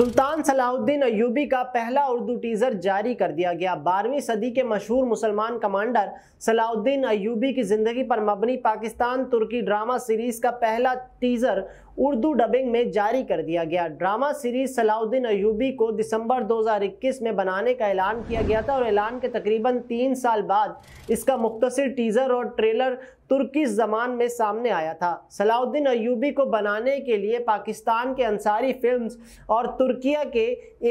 सुल्तान सलाहुद्दीन अयूबी का पहला उर्दू टीजर जारी कर दिया गया बारहवीं सदी के मशहूर मुसलमान कमांडर सलाहुद्दीन अयूबी की जिंदगी पर मबनी पाकिस्तान तुर्की ड्रामा सीरीज का पहला टीजर उर्दू डबिंग में जारी कर दिया गया ड्रामा सीरीज सलाउद्दीन अयूबी को दिसंबर 2021 में बनाने का ऐलान किया गया था और ऐलान के तकरीबन तीन साल बाद इसका मुख्तर टीज़र और ट्रेलर तुर्की जबान में सामने आया था सलाउद्दीन अयूबी को बनाने के लिए पाकिस्तान के अंसारी फिल्म्स और तुर्किया के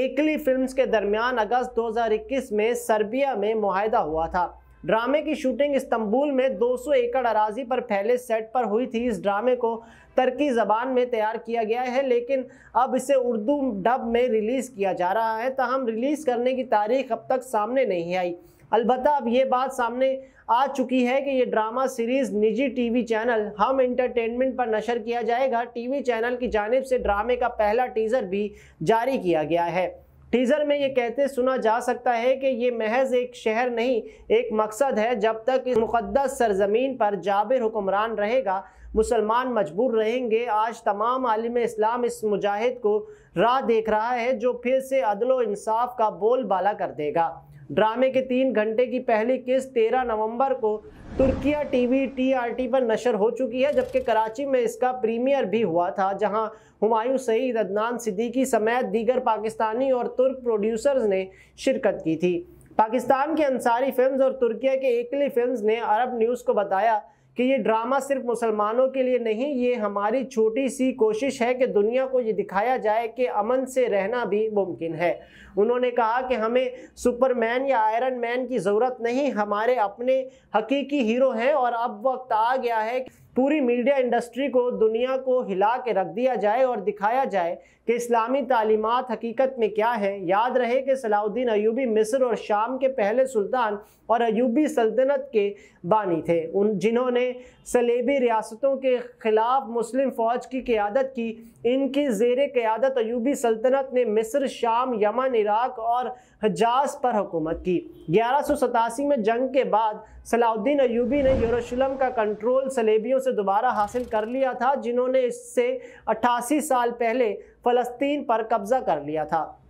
एकली फिल्म्स के दरमियान अगस्त 2021 में सर्बिया में माहिदा हुआ था ड्रामे की शूटिंग इस्तंबुल में 200 एकड़ अराजी पर फैले सेट पर हुई थी इस ड्रामे को तर्की ज़बान में तैयार किया गया है लेकिन अब इसे उर्दू डब में रिलीज़ किया जा रहा है तहम रिलीज़ करने की तारीख अब तक सामने नहीं आई अलबत् अब ये बात सामने आ चुकी है कि ये ड्रामा सीरीज़ निजी टीवी चैनल हम इंटरटेनमेंट पर नशर किया जाएगा टीवी चैनल की जानब से ड्रामे का पहला टीज़र भी जारी किया गया है टीजर में ये कहते सुना जा सकता है कि ये महज एक शहर नहीं एक मकसद है जब तक इस मुकदस सरजमीन पर जाबिर हुक्मरान रहेगा मुसलमान मजबूर रहेंगे आज तमाम आलम इस्लाम इस मुजाहिद को राह देख रहा है जो फिर से अदलो इंसाफ का बोल बाला कर देगा ड्रामे के तीन घंटे की पहली किस्त 13 नवंबर को तुर्किया टीवी टीआरटी पर नशर हो चुकी है जबकि कराची में इसका प्रीमियर भी हुआ था जहां हुमायूं सईद अदनान सिद्दीकी समेत दीगर पाकिस्तानी और तुर्क प्रोड्यूसर्स ने शिरकत की थी पाकिस्तान के अंसारी फिल्म्स और तुर्किया के एकली फिल्म्स ने अरब न्यूज़ को बताया कि ये ड्रामा सिर्फ मुसलमानों के लिए नहीं ये हमारी छोटी सी कोशिश है कि दुनिया को ये दिखाया जाए कि अमन से रहना भी मुमकिन है उन्होंने कहा कि हमें सुपरमैन या आयरन मैन की ज़रूरत नहीं हमारे अपने हकीकी हीरो हैं और अब वक्त आ गया है पूरी मीडिया इंडस्ट्री को दुनिया को हिला के रख दिया जाए और दिखाया जाए कि इस्लामी तालीमत हकीकत में क्या है याद रहे कि सलाउद्दीन अयूबी मिस्र और शाम के पहले सुल्तान और अयूबी सल्तनत के बानी थे उन जिन्होंने सलेबी रियासतों के ख़िलाफ़ मुस्लिम फ़ौज की क़्यादत की इनकी जेर क़्यादत अयूबी सल्तनत ने मिस्र शाम यमन इराक और हजाज पर हुकूमत की ग्यारह सौ सतासी में जंग के बाद सलाउद्दीन अयूबी ने यरूशलम का कंट्रोल सलेबियों से दोबारा हासिल कर लिया था जिन्होंने इससे अट्ठासी साल पहले फ़लस्तीन पर कब्ज़ा कर लिया था